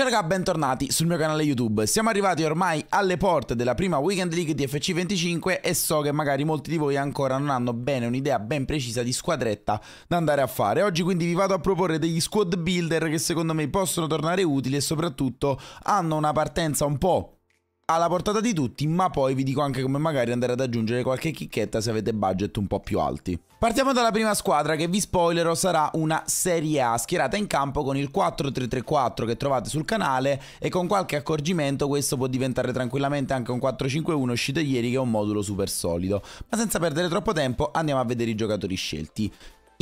Ciao raga, bentornati sul mio canale YouTube. Siamo arrivati ormai alle porte della prima Weekend League di FC25 e so che magari molti di voi ancora non hanno bene un'idea ben precisa di squadretta da andare a fare. Oggi quindi vi vado a proporre degli squad builder che secondo me possono tornare utili e soprattutto hanno una partenza un po' alla portata di tutti, ma poi vi dico anche come magari andare ad aggiungere qualche chicchetta se avete budget un po' più alti. Partiamo dalla prima squadra che vi spoilerò sarà una Serie A schierata in campo con il 4-3-3-4 che trovate sul canale e con qualche accorgimento questo può diventare tranquillamente anche un 4-5-1 uscito ieri che è un modulo super solido. Ma senza perdere troppo tempo andiamo a vedere i giocatori scelti.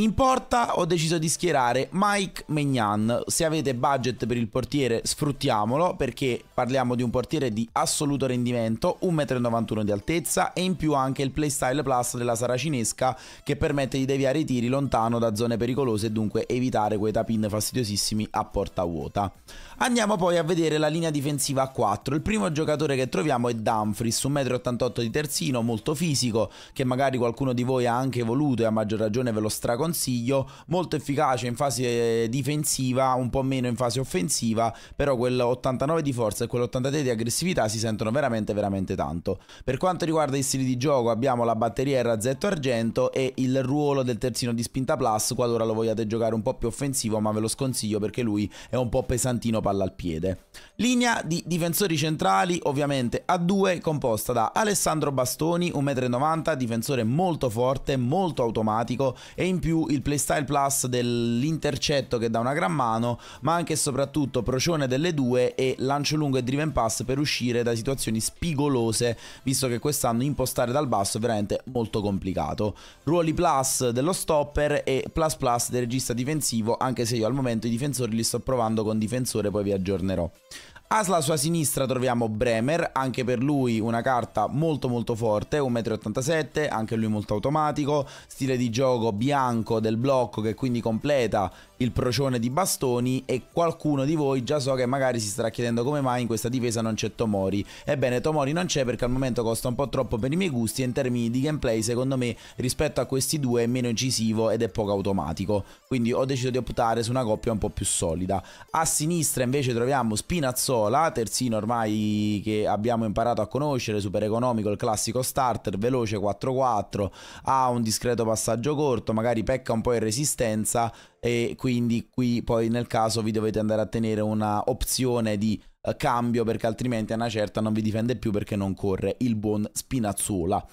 In porta ho deciso di schierare Mike Megnan. Se avete budget per il portiere, sfruttiamolo perché parliamo di un portiere di assoluto rendimento, 1,91 m di altezza e in più anche il playstyle plus della saracinesca che permette di deviare i tiri lontano da zone pericolose e dunque evitare quei tapin fastidiosissimi a porta vuota. Andiamo poi a vedere la linea difensiva a 4. Il primo giocatore che troviamo è Dumfries, 1,88 m di terzino, molto fisico, che magari qualcuno di voi ha anche voluto e a maggior ragione ve lo straconsiglio consiglio, molto efficace in fase eh, difensiva, un po' meno in fase offensiva, però quell'89 di forza e quell'83 di aggressività si sentono veramente veramente tanto. Per quanto riguarda i stili di gioco abbiamo la batteria in razzetto argento e il ruolo del terzino di spinta plus qualora lo vogliate giocare un po' più offensivo, ma ve lo sconsiglio perché lui è un po' pesantino palla al piede. Linea di difensori centrali, ovviamente a due, composta da Alessandro Bastoni, 1,90 m, difensore molto forte, molto automatico e in più il playstyle plus dell'intercetto che dà una gran mano, ma anche e soprattutto procione delle due e lancio lungo e driven pass per uscire da situazioni spigolose, visto che quest'anno impostare dal basso è veramente molto complicato. Ruoli plus dello stopper e plus plus del regista difensivo, anche se io al momento i difensori li sto provando con difensore, poi vi aggiornerò. A sulla sua sinistra troviamo Bremer, anche per lui una carta molto molto forte, 1,87m, anche lui molto automatico, stile di gioco bianco del blocco che quindi completa il procione di bastoni e qualcuno di voi già so che magari si starà chiedendo come mai in questa difesa non c'è Tomori. Ebbene Tomori non c'è perché al momento costa un po' troppo per i miei gusti e in termini di gameplay secondo me rispetto a questi due è meno incisivo ed è poco automatico. Quindi ho deciso di optare su una coppia un po' più solida. A sinistra invece troviamo Spinazzola, terzino ormai che abbiamo imparato a conoscere, super economico, il classico starter, veloce 4-4, ha un discreto passaggio corto, magari pecca un po' in resistenza e quindi qui poi nel caso vi dovete andare a tenere una opzione di eh, cambio perché altrimenti a una certa non vi difende più perché non corre il buon Spinazzola.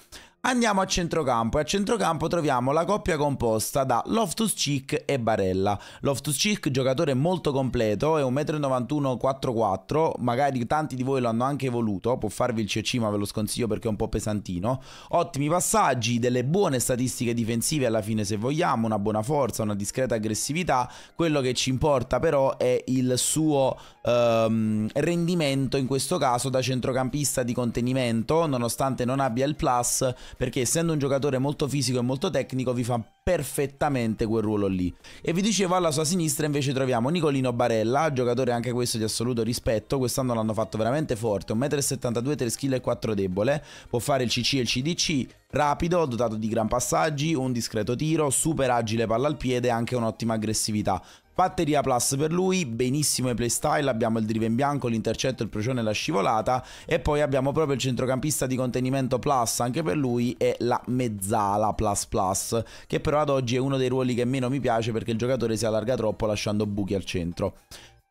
Andiamo a centrocampo e a centrocampo troviamo la coppia composta da Loftus Cheek e Barella. Loftus Cheek, giocatore molto completo, è 1,91 4'4", magari tanti di voi lo hanno anche voluto, può farvi il CC ma ve lo sconsiglio perché è un po' pesantino. Ottimi passaggi, delle buone statistiche difensive alla fine se vogliamo, una buona forza, una discreta aggressività. Quello che ci importa però è il suo ehm, rendimento in questo caso da centrocampista di contenimento, nonostante non abbia il plus, perché essendo un giocatore molto fisico e molto tecnico vi fa perfettamente quel ruolo lì. E vi dicevo alla sua sinistra invece troviamo Nicolino Barella, giocatore anche questo di assoluto rispetto, quest'anno l'hanno fatto veramente forte, 1,72 m, 3 skill e 4 debole, può fare il CC e il CDC, rapido, dotato di gran passaggi, un discreto tiro, super agile palla al piede e anche un'ottima aggressività. Batteria plus per lui, benissimo i playstyle, abbiamo il driven bianco, l'intercetto, il procione e la scivolata e poi abbiamo proprio il centrocampista di contenimento plus anche per lui e la mezzala plus plus che però ad oggi è uno dei ruoli che meno mi piace perché il giocatore si allarga troppo lasciando buchi al centro.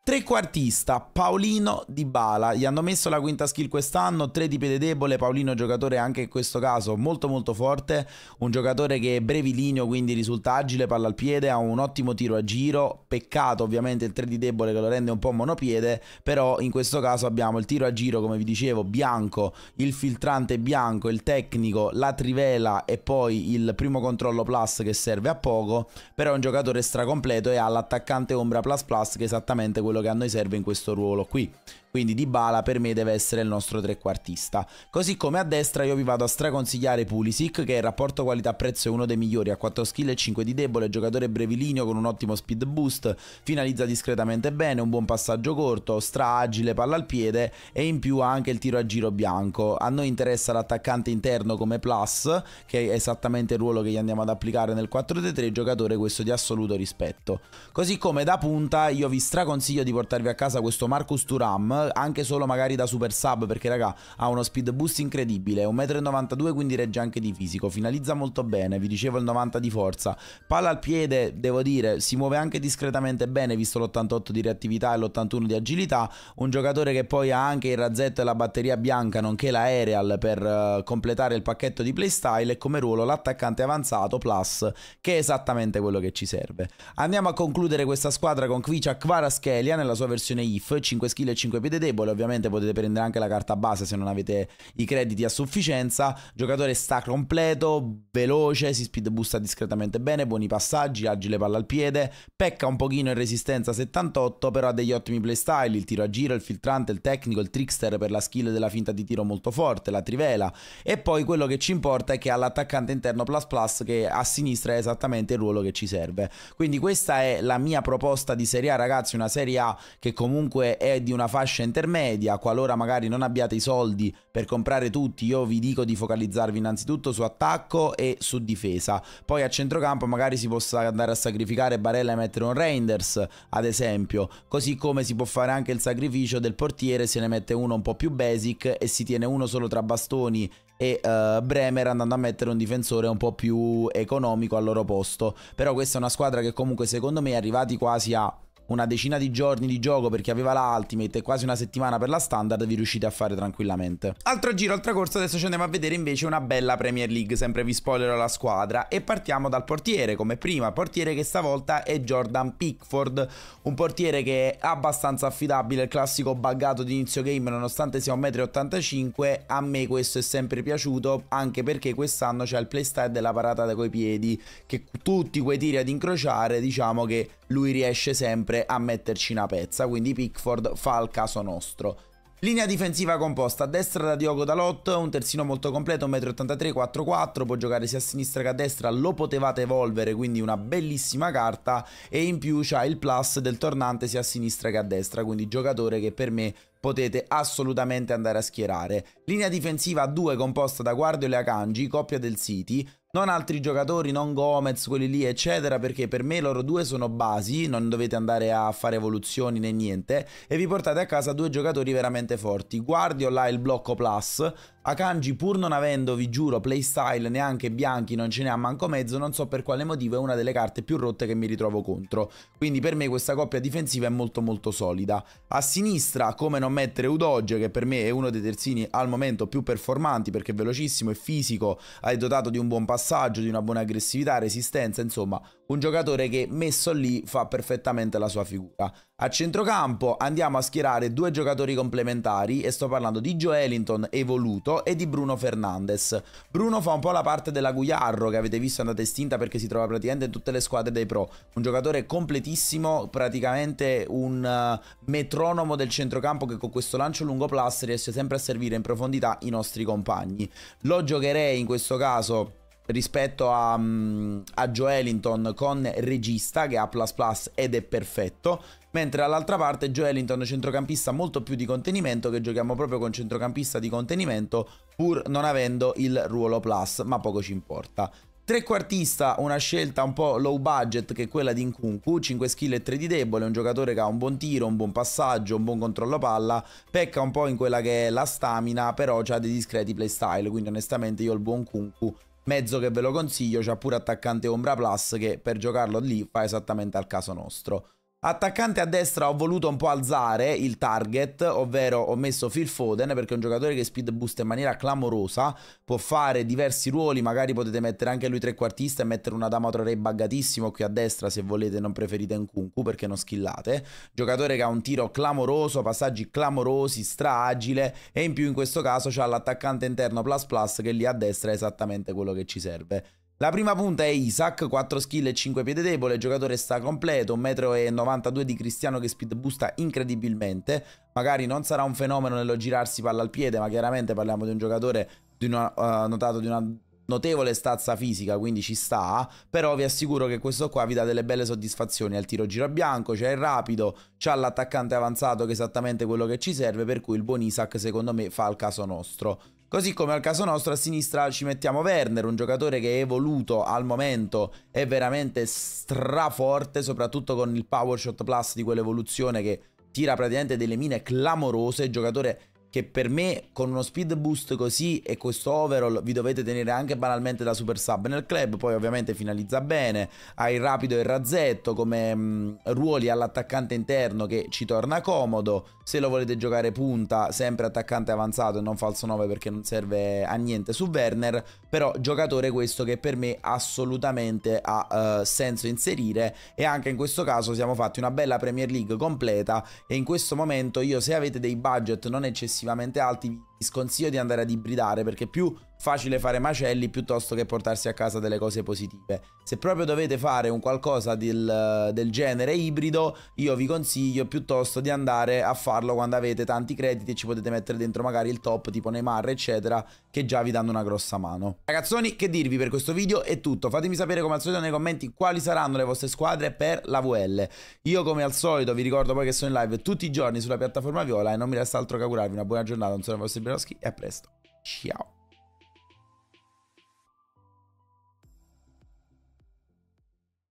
Trequartista Paolino Di Bala, gli hanno messo la quinta skill quest'anno, tre di piede debole, Paolino giocatore anche in questo caso molto molto forte, un giocatore che è brevilineo quindi risulta agile, palla al piede, ha un ottimo tiro a giro, peccato ovviamente il tre di debole che lo rende un po' monopiede, però in questo caso abbiamo il tiro a giro come vi dicevo bianco, il filtrante bianco, il tecnico, la trivela e poi il primo controllo plus che serve a poco, però è un giocatore stracompleto e ha l'attaccante ombra plus plus che è esattamente quello quello che a noi serve in questo ruolo qui. Quindi Dybala per me deve essere il nostro trequartista. Così come a destra io vi vado a straconsigliare Pulisic che il rapporto qualità-prezzo è uno dei migliori, ha 4 skill e 5 di debole, giocatore brevilineo con un ottimo speed boost, finalizza discretamente bene, un buon passaggio corto, straagile, palla al piede e in più ha anche il tiro a giro bianco. A noi interessa l'attaccante interno come plus, che è esattamente il ruolo che gli andiamo ad applicare nel 4-3, giocatore questo di assoluto rispetto. Così come da punta io vi straconsiglio di portarvi a casa questo Marcus Turam, anche solo magari da super sub, perché raga ha uno speed boost incredibile, 1,92 m quindi regge anche di fisico, finalizza molto bene, vi dicevo il 90 di forza, palla al piede, devo dire, si muove anche discretamente bene visto l'88 di reattività e l'81 di agilità, un giocatore che poi ha anche il razzetto e la batteria bianca, nonché l'aerial per uh, completare il pacchetto di playstyle e come ruolo l'attaccante avanzato plus, che è esattamente quello che ci serve. Andiamo a concludere questa squadra con Kvicia Kvaraskelian nella sua versione IF, 5 skill e 5 piede debole, ovviamente potete prendere anche la carta base se non avete i crediti a sufficienza, giocatore sta completo, veloce, si speed boosta discretamente bene, buoni passaggi, agile palla al piede, pecca un pochino in resistenza 78, però ha degli ottimi playstyle, il tiro a giro, il filtrante, il tecnico, il trickster per la skill della finta di tiro molto forte, la trivela e poi quello che ci importa è che ha l'attaccante interno plus plus che a sinistra è esattamente il ruolo che ci serve. Quindi questa è la mia proposta di Serie A ragazzi, una Serie categoria che comunque è di una fascia intermedia, qualora magari non abbiate i soldi per comprare tutti, io vi dico di focalizzarvi innanzitutto su attacco e su difesa. Poi a centrocampo magari si possa andare a sacrificare Barella e mettere un Reinders, ad esempio, così come si può fare anche il sacrificio del portiere se ne mette uno un po' più basic e si tiene uno solo tra bastoni e uh, Bremer andando a mettere un difensore un po' più economico al loro posto. Però questa è una squadra che comunque secondo me è arrivati quasi a una decina di giorni di gioco perché aveva la Ultimate e quasi una settimana per la Standard, vi riuscite a fare tranquillamente. Altro giro, altra corsa, adesso ci andiamo a vedere invece una bella Premier League, sempre vi spoilerò la squadra e partiamo dal portiere come prima, portiere che stavolta è Jordan Pickford, un portiere che è abbastanza affidabile, il classico buggato di inizio game nonostante sia 1,85m, a me questo è sempre piaciuto anche perché quest'anno c'è il playstyle della parata coi piedi, che tutti quei tiri ad incrociare diciamo che lui riesce sempre sempre a metterci una pezza, quindi Pickford fa al caso nostro. Linea difensiva composta a destra da Diogo Dalot, un terzino molto completo, 1,83 m, 4-4, può giocare sia a sinistra che a destra, lo potevate evolvere, quindi una bellissima carta e in più c'ha il plus del tornante sia a sinistra che a destra, quindi giocatore che per me potete assolutamente andare a schierare. Linea difensiva a 2 composta da Guardio e Akanji, coppia del City, non altri giocatori, non Gomez, quelli lì, eccetera, perché per me loro due sono basi, non dovete andare a fare evoluzioni né niente, e vi portate a casa due giocatori veramente forti. Guardiola ha il blocco plus, Akanji pur non avendo, vi giuro, playstyle neanche bianchi, non ce ne ha manco mezzo, non so per quale motivo è una delle carte più rotte che mi ritrovo contro. Quindi per me questa coppia difensiva è molto molto solida. A sinistra, come non non mettere Udoge, che per me è uno dei terzini al momento più performanti perché è velocissimo e fisico, è dotato di un buon passaggio, di una buona aggressività, resistenza, insomma un giocatore che messo lì fa perfettamente la sua figura. A centrocampo andiamo a schierare due giocatori complementari e sto parlando di Joe Ellington evoluto e di Bruno Fernandes. Bruno fa un po' la parte della Guiarro che avete visto è andata estinta perché si trova praticamente in tutte le squadre dei pro, un giocatore completissimo, praticamente un uh, metronomo del centrocampo che con questo lancio lungo plus riesce sempre a servire in profondità i nostri compagni. Lo giocherei in questo caso rispetto a, mm, a Joe Ellington con regista che ha plus plus ed è perfetto mentre dall'altra parte Joe Ellington centrocampista molto più di contenimento che giochiamo proprio con centrocampista di contenimento pur non avendo il ruolo plus ma poco ci importa Trequartista, una scelta un po' low budget che è quella di Nkunku, 5 skill e 3 di debole, un giocatore che ha un buon tiro, un buon passaggio, un buon controllo palla, pecca un po' in quella che è la stamina, però ha dei discreti playstyle, quindi onestamente io il buon Nkunku mezzo che ve lo consiglio, c'ha pure attaccante Ombra Plus che per giocarlo lì fa esattamente al caso nostro. Attaccante a destra ho voluto un po' alzare il target, ovvero ho messo Phil Foden perché è un giocatore che speed boost in maniera clamorosa, può fare diversi ruoli, magari potete mettere anche lui trequartista e mettere una dama Traoré buggatissimo qui a destra se volete, non preferite Nkunku perché non skillate. Giocatore che ha un tiro clamoroso, passaggi clamorosi, straagile e in più in questo caso c'ha l'attaccante interno plus plus che lì a destra è esattamente quello che ci serve. La prima punta è Isaac, 4 skill e 5 piede debole, giocatore sta completo, 1,92 m di Cristiano che speed boosta incredibilmente, magari non sarà un fenomeno nello girarsi palla al piede, ma chiaramente parliamo di un giocatore di una, uh, notato di una notevole stazza fisica, quindi ci sta, però vi assicuro che questo qua vi dà delle belle soddisfazioni al tiro giro bianco, c'è il rapido, c'ha l'attaccante avanzato che è esattamente quello che ci serve, per cui il buon Isaac secondo me fa al caso nostro. Così come al caso nostro a sinistra ci mettiamo Werner, un giocatore che è evoluto al momento, è veramente straforte, soprattutto con il Power Shot Plus di quell'evoluzione che tira praticamente delle mine clamorose, giocatore che per me con uno speed boost così e questo overall vi dovete tenere anche banalmente da super sub nel club, poi ovviamente finalizza bene, ha il rapido e il razzetto come mh, mm, ruoli all'attaccante interno che ci torna comodo, se lo volete giocare punta sempre attaccante avanzato e non falso 9 perché non serve a niente su Werner, però giocatore questo che per me assolutamente ha uh, senso inserire e anche in questo caso siamo fatti una bella Premier League completa e in questo momento io se avete dei budget non eccessivi eccessivamente alti sconsiglio di andare ad ibridare perché è più facile fare macelli piuttosto che portarsi a casa delle cose positive. Se proprio dovete fare un qualcosa del, del, genere ibrido, io vi consiglio piuttosto di andare a farlo quando avete tanti crediti e ci potete mettere dentro magari il top tipo Neymar eccetera che già vi danno una grossa mano. Ragazzoni che dirvi per questo video è tutto, fatemi sapere come al solito nei commenti quali saranno le vostre squadre per la VL. Io come al solito vi ricordo poi che sono in live tutti i giorni sulla piattaforma Viola e non mi resta altro che augurarvi una buona giornata, non sono i vostri Braschi e a presto. Ciao.